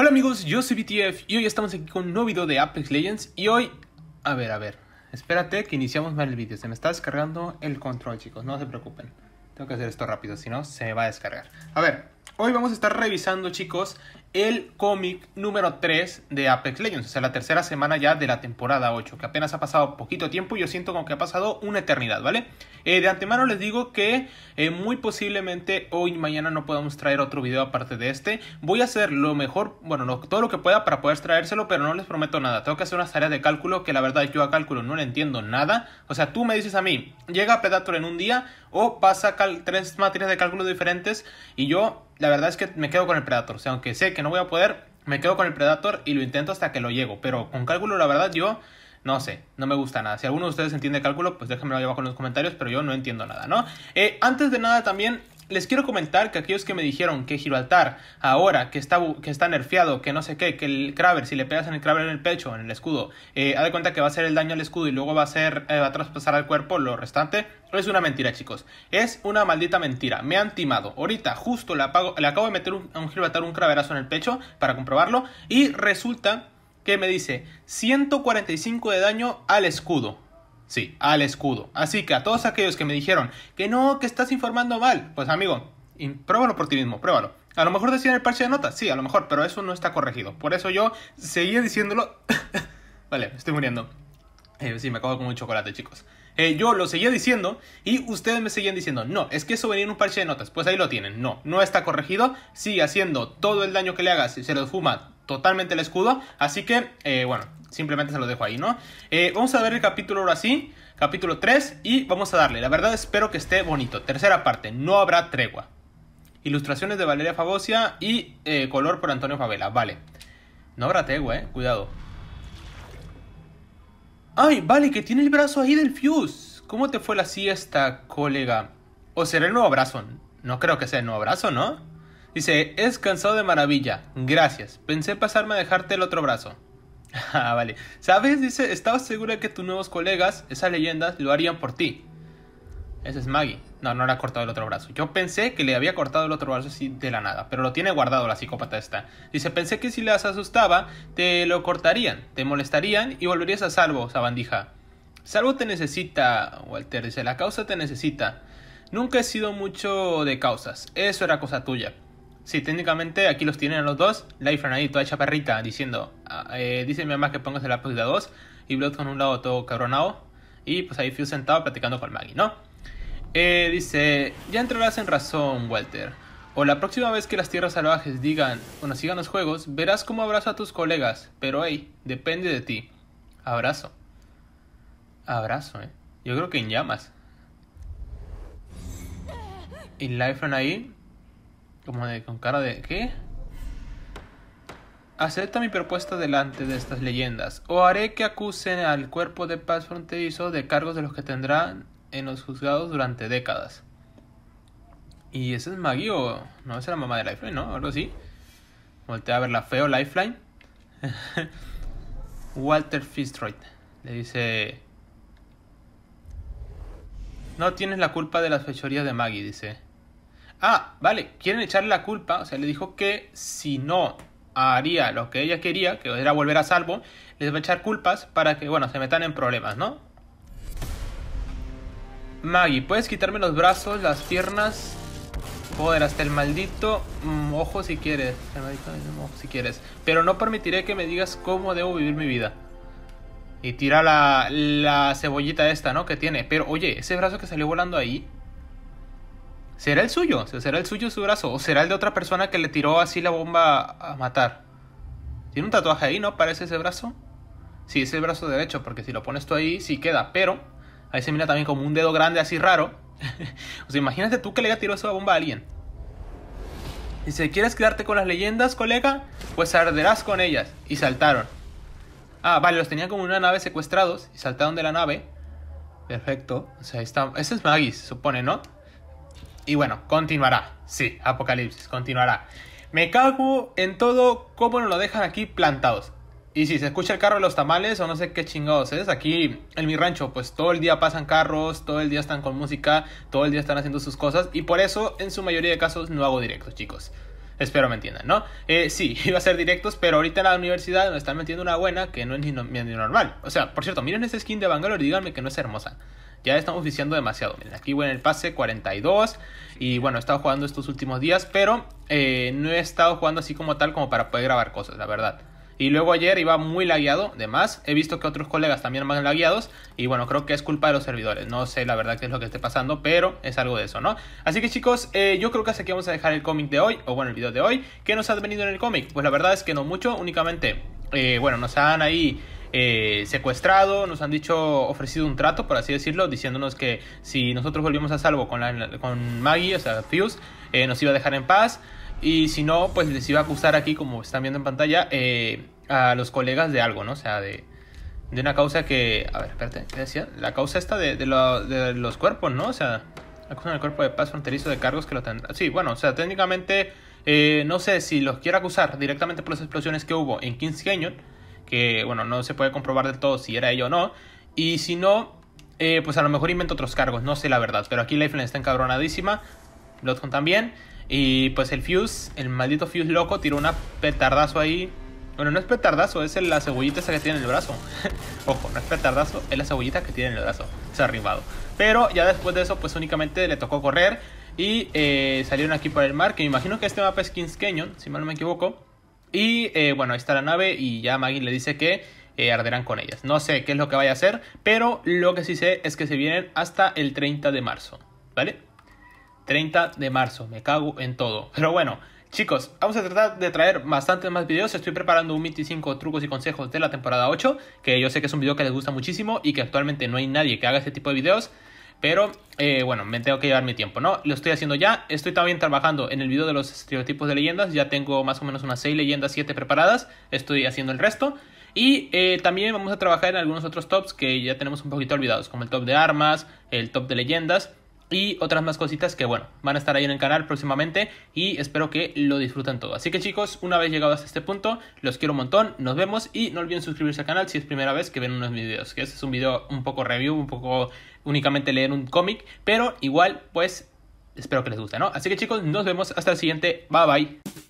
Hola amigos, yo soy BTF y hoy estamos aquí con un nuevo video de Apex Legends y hoy... A ver, a ver, espérate que iniciamos mal el video, se me está descargando el control chicos, no se preocupen. Tengo que hacer esto rápido, si no se va a descargar. A ver, Hoy vamos a estar revisando, chicos, el cómic número 3 de Apex Legends, o sea, la tercera semana ya de la temporada 8, que apenas ha pasado poquito tiempo y yo siento como que ha pasado una eternidad, ¿vale? Eh, de antemano les digo que eh, muy posiblemente hoy y mañana no podamos traer otro video aparte de este. Voy a hacer lo mejor, bueno, todo lo que pueda para poder traérselo, pero no les prometo nada. Tengo que hacer unas tareas de cálculo que la verdad yo a cálculo no le entiendo nada. O sea, tú me dices a mí, llega Predator en un día o pasa tres materias de cálculo diferentes y yo la verdad es que me quedo con el Predator. O sea, aunque sé que no voy a poder, me quedo con el Predator y lo intento hasta que lo llego. Pero con cálculo, la verdad, yo no sé, no me gusta nada. Si alguno de ustedes entiende cálculo, pues déjenmelo ahí abajo en los comentarios, pero yo no entiendo nada, ¿no? Eh, antes de nada, también les quiero comentar que aquellos que me dijeron que Gibraltar, ahora que está, que está nerfeado, que no sé qué, que el Kraber, si le pegas en el Kraber en el pecho, en el escudo, eh, ha de cuenta que va a hacer el daño al escudo y luego va a, ser eh, va a traspasar al cuerpo lo restante, es una mentira, chicos. Es una maldita mentira. Me han timado. Ahorita, justo le, le acabo de meter un, a un Gibraltar un craverazo en el pecho para comprobarlo. Y resulta que me dice 145 de daño al escudo. Sí, al escudo. Así que a todos aquellos que me dijeron que no, que estás informando mal, pues amigo, pruébalo por ti mismo, pruébalo. A lo mejor decían el parche de notas, sí, a lo mejor, pero eso no está corregido. Por eso yo seguía diciéndolo. vale, estoy muriendo. Eh, sí, me acabo con un chocolate, chicos. Eh, yo lo seguía diciendo y ustedes me seguían diciendo, no, es que eso venía en un parche de notas. Pues ahí lo tienen, no, no está corregido. Sigue haciendo todo el daño que le hagas y se lo fuma totalmente el escudo. Así que, eh, bueno, Simplemente se lo dejo ahí, ¿no? Eh, vamos a ver el capítulo ahora sí, capítulo 3, y vamos a darle. La verdad espero que esté bonito. Tercera parte, no habrá tregua. Ilustraciones de Valeria Fagosia y eh, color por Antonio Favela, vale. No habrá tregua, eh, cuidado. Ay, vale, que tiene el brazo ahí del Fuse. ¿Cómo te fue la siesta, colega? ¿O será el nuevo brazo? No creo que sea el nuevo brazo, ¿no? Dice, es cansado de maravilla. Gracias. Pensé pasarme a dejarte el otro brazo. Ah, vale. ¿Sabes? Dice, estaba segura que tus nuevos colegas, esas leyendas, lo harían por ti. Ese es Maggie. No, no le ha cortado el otro brazo. Yo pensé que le había cortado el otro brazo así de la nada, pero lo tiene guardado la psicópata esta. Dice, pensé que si las asustaba, te lo cortarían, te molestarían y volverías a salvo, sabandija. Salvo te necesita, Walter, dice, la causa te necesita. Nunca he sido mucho de causas, eso era cosa tuya. Sí, técnicamente aquí los tienen a los dos. Life ahí toda hecha perrita diciendo, ah, eh, dice mi mamá que pongas el ápice de dos. Y Blood con un lado todo cabronado. Y pues ahí fui sentado platicando con Maggie, ¿no? Eh, dice, ya entrarás en razón, Walter. O la próxima vez que las tierras salvajes digan o nos sigan los juegos, verás cómo abrazo a tus colegas. Pero hey, depende de ti. Abrazo. Abrazo, eh. Yo creo que en llamas. Y Life ahí como de, con cara de ¿qué? Acepta mi propuesta delante de estas leyendas, o haré que acusen al cuerpo de paz fronterizo de cargos de los que tendrán en los juzgados durante décadas. Y ese es Maggie o no, es la mamá de Lifeline, ¿no? Algo así. Voltea a ver la feo Lifeline. Walter Fitzroy le dice... No tienes la culpa de las fechorías de Maggie, dice ah, vale, quieren echarle la culpa, o sea, le dijo que si no haría lo que ella quería, que era volver a salvo, les va a echar culpas para que, bueno, se metan en problemas, ¿no? Maggie, ¿puedes quitarme los brazos, las piernas? Poder hasta el maldito ojo si quieres. El maldito ojo si quieres. Pero no permitiré que me digas cómo debo vivir mi vida. Y tira la, la cebollita esta, ¿no? Que tiene. Pero oye, ese brazo que salió volando ahí ¿Será el suyo? ¿Será el suyo su brazo? ¿O será el de otra persona que le tiró así la bomba a matar? Tiene un tatuaje ahí, ¿no? Parece ese brazo. Sí, es el brazo derecho, porque si lo pones tú ahí, sí queda. Pero ahí se mira también como un dedo grande así raro. o sea, imagínate tú que le tirado esa bomba a alguien. Y si ¿quieres quedarte con las leyendas, colega? Pues arderás con ellas. Y saltaron. Ah, vale, los tenían como en una nave secuestrados y saltaron de la nave. Perfecto. O sea, ahí está. Ese es Magis, supone, ¿no? Y bueno, continuará. Sí, Apocalipsis, continuará. Me cago en todo cómo nos lo dejan aquí plantados. Y si se escucha el carro de los tamales o no sé qué chingados es, aquí en mi rancho pues todo el día pasan carros, todo el día están con música, todo el día están haciendo sus cosas y por eso en su mayoría de casos no hago directos chicos. Espero me entiendan, ¿no? Eh, sí, iba a ser directos, pero ahorita en la universidad me están metiendo una buena que no es ni, normal. O sea, por cierto, miren ese skin de Bangalore y díganme que no es hermosa. Ya estamos viciando demasiado. Miren, aquí voy en el pase 42. Y bueno, he estado jugando estos últimos días, pero eh, no he estado jugando así como tal como para poder grabar cosas, la verdad. Y luego ayer iba muy lagueado, más, He visto que otros colegas también van lagueados. Y bueno, creo que es culpa de los servidores. No sé la verdad qué es lo que esté pasando, pero es algo de eso, ¿no? Así que chicos, eh, yo creo que hasta aquí vamos a dejar el cómic de hoy, o bueno, el video de hoy. ¿Qué nos ha venido en el cómic? Pues la verdad es que no mucho, únicamente, eh, bueno, nos han ahí eh, secuestrado, nos han dicho, ofrecido un trato, por así decirlo, diciéndonos que si nosotros volvimos a salvo con, con Maggie, o sea, Fuse, eh, nos iba a dejar en paz. Y si no, pues les iba a acusar aquí, como están viendo en pantalla, eh, a los colegas de algo, ¿no? O sea, de, una causa que... A ver, espérate, ¿qué decía? La causa esta de, los cuerpos, ¿no? O sea, acusan al cuerpo de paz fronterizo de cargos que lo tendrán Sí, bueno, o sea, técnicamente... no sé si los quiero acusar directamente por las explosiones que hubo en Kings Canyon que bueno, no se puede comprobar del todo si era ella o no. Y si no, eh, pues a lo mejor invento otros cargos, no sé la verdad. Pero aquí Lifeline está encabronadísima, Bloodhound también. Y pues el Fuse, el maldito Fuse loco, tiró una petardazo ahí. Bueno, no es petardazo, es la cebollita esa que tiene en el brazo. Ojo, no es petardazo, es la cebollita que tiene en el brazo. Se ha arribado. Pero ya después de eso, pues únicamente le tocó correr. Y eh, salieron aquí por el mar, que me imagino que este mapa es Kings Canyon, si mal no me equivoco. Y eh, bueno, ahí está la nave y ya Maggie le dice que eh, arderán con ellas. No sé qué es lo que vaya a hacer, pero lo que sí sé es que se vienen hasta el 30 de marzo, ¿vale? 30 de marzo, me cago en todo. Pero bueno, Chicos, vamos a tratar de traer bastantes más videos. Estoy preparando un 25 trucos y consejos de la temporada 8, que yo sé que es un video que les gusta muchísimo y que actualmente no hay nadie que haga este tipo de videos. Pero eh, bueno, me tengo que llevar mi tiempo, ¿no? Lo estoy haciendo ya. Estoy también trabajando en el video de los estereotipos de leyendas. Ya tengo más o menos unas 6 leyendas, 7 preparadas. Estoy haciendo el resto. Y eh, también vamos a trabajar en algunos otros tops que ya tenemos un poquito olvidados, como el top de armas, el top de leyendas y otras más cositas que bueno, van a estar ahí en el canal próximamente y espero que lo disfruten todo. Así que chicos, una vez llegados a este punto, los quiero un montón, nos vemos y no olviden suscribirse al canal si es primera vez que ven unos videos, que es un video un poco review, un poco únicamente leer un cómic, pero igual pues espero que les guste, ¿no? Así que chicos, nos vemos hasta el siguiente, bye bye.